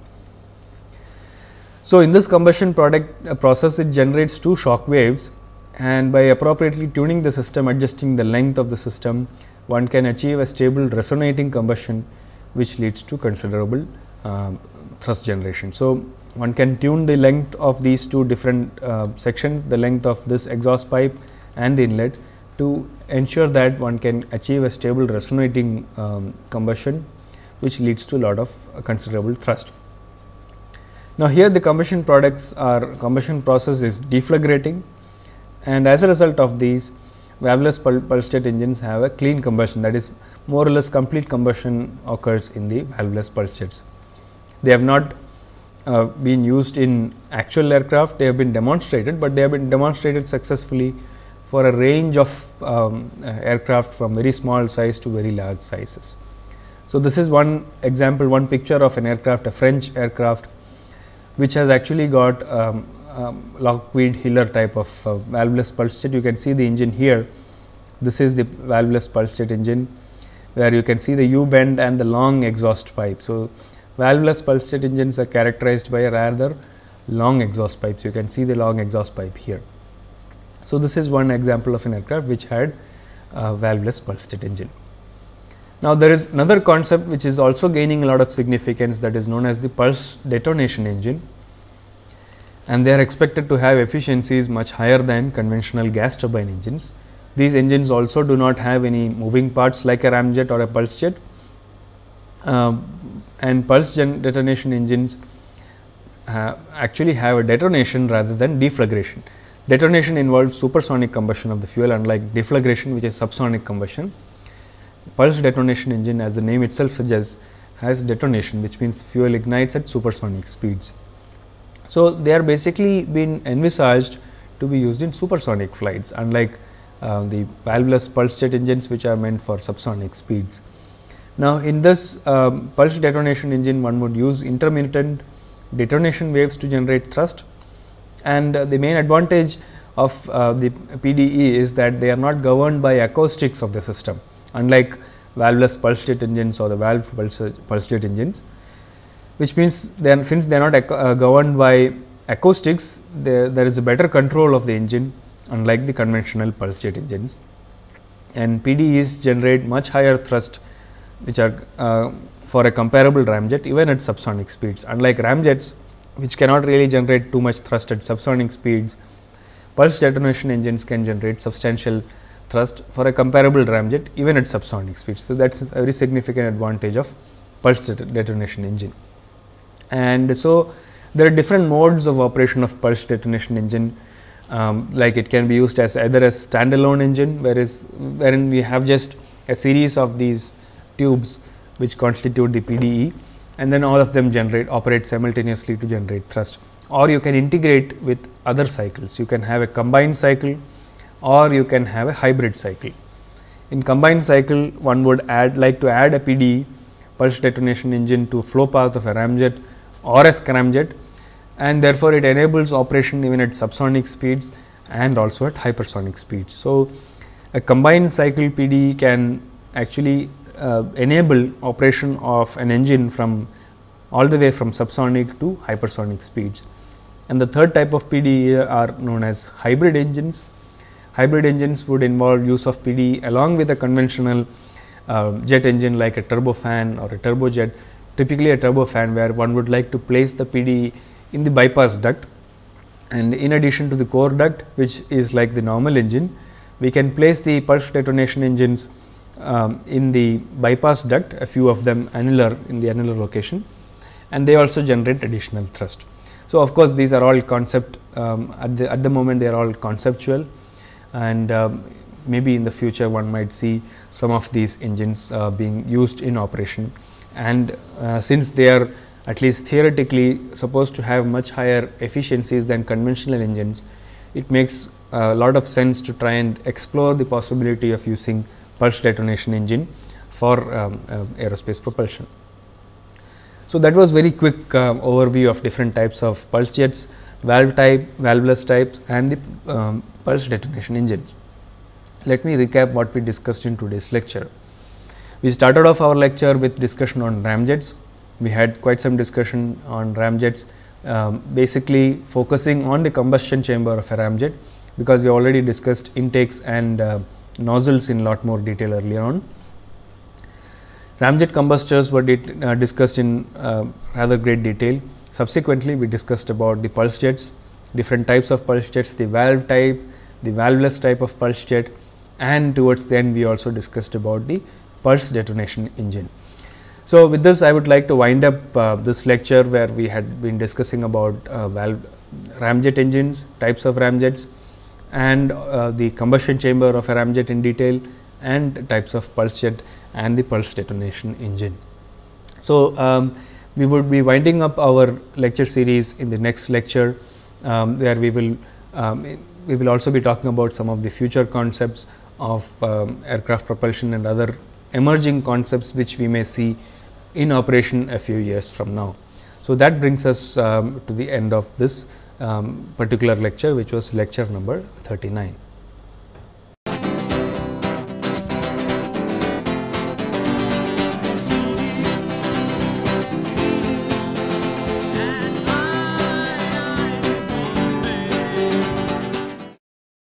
So, in this combustion product uh, process it generates two shock waves and by appropriately tuning the system adjusting the length of the system one can achieve a stable resonating combustion which leads to considerable uh, thrust generation. So, one can tune the length of these two different uh, sections the length of this exhaust pipe and the inlet to ensure that one can achieve a stable resonating um, combustion which leads to a lot of uh, considerable thrust. Now, here the combustion products or combustion process is deflagrating and as a result of these valveless pul pulsed jet engines have a clean combustion that is more or less complete combustion occurs in the valveless pulsed jets. They have not uh, been used in actual aircraft, they have been demonstrated, but they have been demonstrated successfully for a range of um, uh, aircraft from very small size to very large sizes. So, this is one example, one picture of an aircraft, a French aircraft which has actually got um, um, Lockheed Hiller type of uh, valveless pulse jet. You can see the engine here. This is the valveless pulse jet engine where you can see the U bend and the long exhaust pipe. So, valveless pulse jet engines are characterized by a rather long exhaust pipe. So, you can see the long exhaust pipe here. So, this is one example of an aircraft which had a valveless pulse jet engine. Now, there is another concept which is also gaining a lot of significance that is known as the pulse detonation engine and they are expected to have efficiencies much higher than conventional gas turbine engines. These engines also do not have any moving parts like a ramjet or a pulse jet uh, and pulse detonation engines uh, actually have a detonation rather than deflagration. Detonation involves supersonic combustion of the fuel unlike deflagration which is subsonic combustion pulse detonation engine as the name itself suggests has detonation which means fuel ignites at supersonic speeds. So, they are basically been envisaged to be used in supersonic flights unlike uh, the valveless pulse jet engines which are meant for subsonic speeds. Now, in this um, pulse detonation engine one would use intermittent detonation waves to generate thrust and uh, the main advantage of uh, the PDE is that they are not governed by acoustics of the system unlike valveless pulse jet engines or the valve pulse, pulse jet engines, which means then since they are not uh, governed by acoustics, there is a better control of the engine unlike the conventional pulse jet engines. And PDEs generate much higher thrust which are uh, for a comparable ramjet even at subsonic speeds. Unlike ramjets which cannot really generate too much thrust at subsonic speeds, pulse detonation engines can generate substantial thrust for a comparable ramjet even at subsonic speeds. So, that is a very significant advantage of pulse detonation engine. And so, there are different modes of operation of pulse detonation engine um, like it can be used as either a standalone engine whereas wherein we have just a series of these tubes which constitute the PDE and then all of them generate operate simultaneously to generate thrust or you can integrate with other cycles you can have a combined cycle or you can have a hybrid cycle. In combined cycle, one would add like to add a PDE pulse detonation engine to flow path of a ramjet or a scramjet and therefore, it enables operation even at subsonic speeds and also at hypersonic speeds. So, a combined cycle PDE can actually uh, enable operation of an engine from all the way from subsonic to hypersonic speeds. And the third type of PDE are known as hybrid engines Hybrid engines would involve use of PD along with a conventional uh, jet engine like a turbofan or a turbojet, typically a turbofan where one would like to place the PD in the bypass duct and in addition to the core duct which is like the normal engine, we can place the pulse detonation engines um, in the bypass duct, a few of them annular in the annular location and they also generate additional thrust. So, of course, these are all concept um, at, the, at the moment they are all conceptual and um, maybe in the future one might see some of these engines uh, being used in operation and uh, since they are at least theoretically supposed to have much higher efficiencies than conventional engines it makes a lot of sense to try and explore the possibility of using pulse detonation engine for um, uh, aerospace propulsion. So, that was very quick uh, overview of different types of pulse jets, valve type, valveless types and the um, pulse detonation engine. Let me recap what we discussed in today's lecture. We started off our lecture with discussion on ramjets. We had quite some discussion on ramjets, um, basically focusing on the combustion chamber of a ramjet because we already discussed intakes and uh, nozzles in lot more detail earlier on. Ramjet combustors were uh, discussed in uh, rather great detail. Subsequently, we discussed about the pulse jets, different types of pulse jets, the valve type, the valveless type of pulse jet and towards the end we also discussed about the pulse detonation engine. So, with this I would like to wind up uh, this lecture where we had been discussing about uh, valve ramjet engines, types of ramjets and uh, the combustion chamber of a ramjet in detail and types of pulse jet and the pulse detonation engine. So, um, we would be winding up our lecture series in the next lecture um, where we will um, we will also be talking about some of the future concepts of um, aircraft propulsion and other emerging concepts which we may see in operation a few years from now. So, that brings us um, to the end of this um, particular lecture which was lecture number 39.